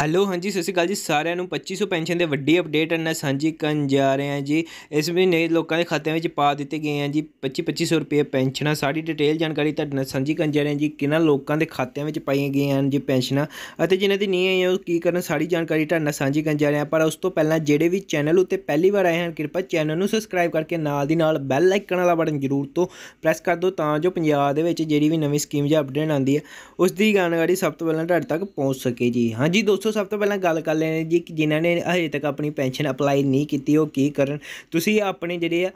hello ਹਾਂਜੀ ਸਤਿ ਸ਼੍ਰੀ ਅਕਾਲ ਜੀ ਸਾਰਿਆਂ ਨੂੰ 2500 ਪੈਨਸ਼ਨ ਦੇ ਵੱਡੀ ਅਪਡੇਟ ਨਾਲ ਸਾਂਝੀ ਕਰਨ ਜਾ ਰਹੇ ਹਾਂ ਜੀ ਇਸ ਵੀ ਨਵੇਂ ਲੋਕਾਂ ਦੇ ਖਾਤਿਆਂ ਵਿੱਚ ਪਾ ਦਿੱਤੇ ਗਏ ਆ ਜੀ 25 2500 ਰੁਪਏ ਪੈਨਸ਼ਨਾਂ ਸਾਰੀ ਡਿਟੇਲ ਜਾਣਕਾਰੀ ਤੁਹਾਡੇ ਨਾਲ ਸਾਂਝੀ ਕਰਨ ਜਾ ਰਹੇ ਹਾਂ ਜੀ ਕਿਹਨਾਂ ਲੋਕਾਂ ਦੇ ਖਾਤਿਆਂ ਵਿੱਚ ਪਾਈਆਂ ਗਈਆਂ ਹਨ ਜੀ ਪੈਨਸ਼ਨਾਂ ਅਤੇ ਜਿਨ੍ਹਾਂ ਦੀ ਨਹੀਂ ਆਈਆਂ ਉਹ ਕੀ ਕਰਨ ਸਾਰੀ ਜਾਣਕਾਰੀ ਤੁਹਾਡੇ ਨਾਲ ਸਾਂਝੀ ਕਰਨ ਜਾ ਰਹੇ ਹਾਂ ਪਰ ਉਸ ਤੋਂ ਪਹਿਲਾਂ ਜਿਹੜੇ ਵੀ ਚੈਨਲ ਉੱਤੇ ਪਹਿਲੀ ਵਾਰ ਆਏ ਹਨ ਕਿਰਪਾ ਚੈਨਲ ਨੂੰ ਸਬਸਕ੍ਰਾਈਬ ਕਰਕੇ ਨਾਲ ਦੀ ਨਾਲ ਬੈਲ ਆਈਕਨ ਵਾਲਾ ਬਟਨ ਜ਼ਰੂਰ ਤੋਂ ਪ੍ਰੈਸ ਕਰ ਦਿਓ ਤਾਂ ਜੋ ਪੰਜਾਬ ਦੇ ਵਿੱਚ ਜਿਹੜੀ ਵੀ ਨਵੀਂ ਸਕੀਮ ਜਾਂ ਅਪਡੇਟ ਆਉਂਦੀ ਹੈ ਉਸ ਦੀ ਜਾਣਕਾਰੀ ਸਭ ਤੋਂ ਪਹਿਲਾਂ ਤੁਹਾਡੇ ਤੱਕ ਪਹੁੰਚ ਸਕੇ ਜੀ ਹਾਂਜੀ ਦੋਸਤੋ ਸੋ ਸਭ ਤੋਂ ਪਹਿਲਾਂ ਗੱਲ ਕਰ ਲੈਣੇ ਜੀ ਕਿ ਜਿਨ੍ਹਾਂ ਨੇ ਹਜੇ ਤੱਕ ਆਪਣੀ ਪੈਨਸ਼ਨ ਅਪਲਾਈ ਨਹੀਂ ਕੀਤੀ ਉਹ ਕੀ ਕਰਨ ਤੁਸੀਂ ਆਪਣੇ ਜਿਹੜੇ ਆ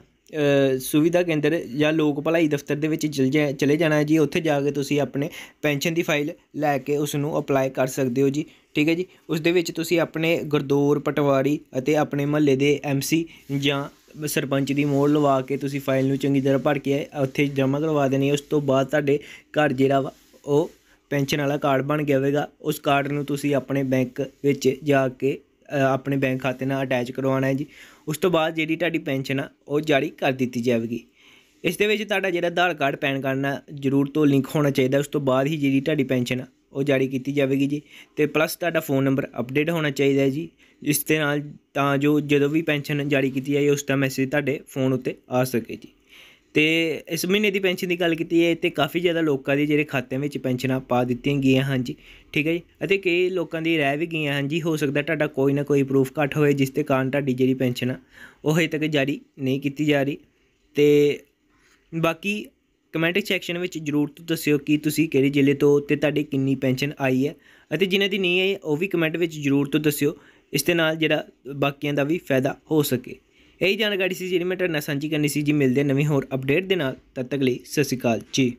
ਸੁਵਿਧਾ ਕੇਂਦਰ ਜਾਂ ਲੋਕ ਭਲਾਈ ਦਫ਼ਤਰ ਦੇ ਵਿੱਚ ਚਲੇ ਜਾਣਾ ਜੀ ਉੱਥੇ ਜਾ ਕੇ ਤੁਸੀਂ ਆਪਣੇ ਪੈਨਸ਼ਨ ਦੀ ਫਾਈਲ ਲੈ ਕੇ ਉਸ ਨੂੰ ਅਪਲਾਈ ਕਰ ਸਕਦੇ ਹੋ ਜੀ ਠੀਕ ਹੈ ਜੀ ਉਸ ਦੇ ਵਿੱਚ ਤੁਸੀਂ ਆਪਣੇ ਗੁਰਦੌਰ ਪਟਵਾਰੀ ਅਤੇ ਆਪਣੇ ਮਹੱਲੇ ਦੇ ਐਮਸੀ ਜਾਂ ਸਰਪੰਚ ਦੀ ਮੋਹਰ ਲਵਾ ਕੇ ਤੁਸੀਂ ਫਾਈਲ ਨੂੰ ਚੰਗੀ ਤਰ੍ਹਾਂ ਭਰ ਕੇ ਉੱਥੇ ਜਮ੍ਹਾਂ ਕਰਵਾ ਦੇਣੀ ਉਸ ਤੋਂ ਬਾਅਦ ਤੁਹਾਡੇ ਘਰ ਜਿਹੜਾ ਉਹ ਪੈਨਸ਼ਨ ਵਾਲਾ ਕਾਰਡ ਬਣ ਗਿਆ ਹੋਵੇਗਾ ਉਸ ਕਾਰਡ ਨੂੰ ਤੁਸੀਂ ਆਪਣੇ ਬੈਂਕ ਵਿੱਚ ਜਾ ਕੇ ਆਪਣੇ ਬੈਂਕ ਖਾਤੇ ਨਾਲ ਅਟੈਚ ਕਰਵਾਉਣਾ ਹੈ ਜੀ ਉਸ ਤੋਂ ਬਾਅਦ ਜਿਹੜੀ ਤੁਹਾਡੀ ਪੈਨਸ਼ਨ ਆ ਉਹ ਜਾਰੀ ਕਰ ਦਿੱਤੀ ਜਾਵੇਗੀ ਇਸ ਦੇ ਵਿੱਚ ਤੁਹਾਡਾ ਜਿਹੜਾ ਆਧਾਰ ਕਾਰਡ ਪੈਨ ਕਰਨਾ ਜ਼ਰੂਰ ਤੋਂ ਲਿੰਕ ਹੋਣਾ ਚਾਹੀਦਾ ਉਸ ਤੋਂ ਬਾਅਦ ਹੀ ਜਿਹੜੀ ਤੁਹਾਡੀ ਪੈਨਸ਼ਨ ਆ ਉਹ ਜਾਰੀ ਕੀਤੀ ਜਾਵੇਗੀ ਜੀ ਤੇ ਪਲੱਸ ਤੁਹਾਡਾ ਫੋਨ ਨੰਬਰ ਅਪਡੇਟ ਹੋਣਾ ਚਾਹੀਦਾ ਹੈ ਜੀ ਇਸ ਦੇ ਨਾਲ ਤਾਂ ਜੋ ਜਦੋਂ ਵੀ ਪੈਨਸ਼ਨ ਜਾਰੀ ਕੀਤੀ ਜਾਏ ਉਸ ਦਾ ਮੈਸੇਜ ਤੁਹਾਡੇ ਫੋਨ ਉੱਤੇ ਆ ਸਕੇ ਜੀ ਤੇ ਇਸ ਮਹੀਨੇ ਦੀ ਪੈਨਸ਼ਨ ਦੀ ਗੱਲ ਕੀਤੀ ਹੈ ਤੇ ਕਾਫੀ ਜ਼ਿਆਦਾ ਲੋਕਾਂ ਦੇ ਜਿਹੜੇ ਖਾਤਿਆਂ ਵਿੱਚ ਪੈਨਸ਼ਨਾਂ ਪਾ ਦਿੱਤੀਆਂ ਗਈਆਂ ਹਨ ਜੀ ਠੀਕ ਹੈ ਜੀ ਅਤੇ ਕਈ ਲੋਕਾਂ ਦੀ ਰਹਿ ਵੀ ਗਈਆਂ ਹਨ ਜੀ ਹੋ ਸਕਦਾ ਤੁਹਾਡਾ ਕੋਈ ਨਾ ਕੋਈ ਪ੍ਰੂਫ ਘੱਟ ਹੋਏ ਜਿਸ ਤੇ ਕਾਰਨ ਤੁਹਾਡੀ ਜਿਹੜੀ ਪੈਨਸ਼ਨ ਉਹ ਹਜੇ ਤੱਕ ਜਾਰੀ ਨਹੀਂ ਕੀਤੀ ਜਾ ਰਹੀ ਤੇ ਬਾਕੀ ਕਮੈਂਟ ਸੈਕਸ਼ਨ ਵਿੱਚ ਜਰੂਰ ਦੱਸਿਓ ਕਿ ਤੁਸੀਂ ਕਿਹੜੇ ਜ਼ਿਲ੍ਹੇ ਤੋਂ ਤੇ ਤੁਹਾਡੀ ਕਿੰਨੀ ਪੈਨਸ਼ਨ ਆਈ ਹੈ ਅਤੇ ਜਿਨ੍ਹਾਂ ਦੀ ਨਹੀਂ ਆਈ ਉਹ ਵੀ ਕਮੈਂਟ ਵਿੱਚ ਜਰੂਰ ਤੋਂ ਦੱਸਿਓ ਇਸ ਦੇ ਨਾਲ ਜਿਹੜਾ ਬਾਕੀਆਂ ਦਾ ਵੀ ਫਾਇਦਾ ਹੋ ਸਕੇ ਇਹ ਜਾਣਕਾਰੀ ਸੀ ਜਿਹੜੀ ਮੈਂ ਤੁਹਾਡੇ ਨਾਲ ਸਾਂਝੀ ਕਰਨੀ ਸੀ ਜੀ ਮਿਲਦੇ ਨਵੇਂ ਹੋਰ ਅਪਡੇਟ ਦੇ ਨਾਲ ਤਦ ਤੱਕ ਲਈ ਸਤਿ ਸ਼੍ਰੀ ਅਕਾਲ ਜੀ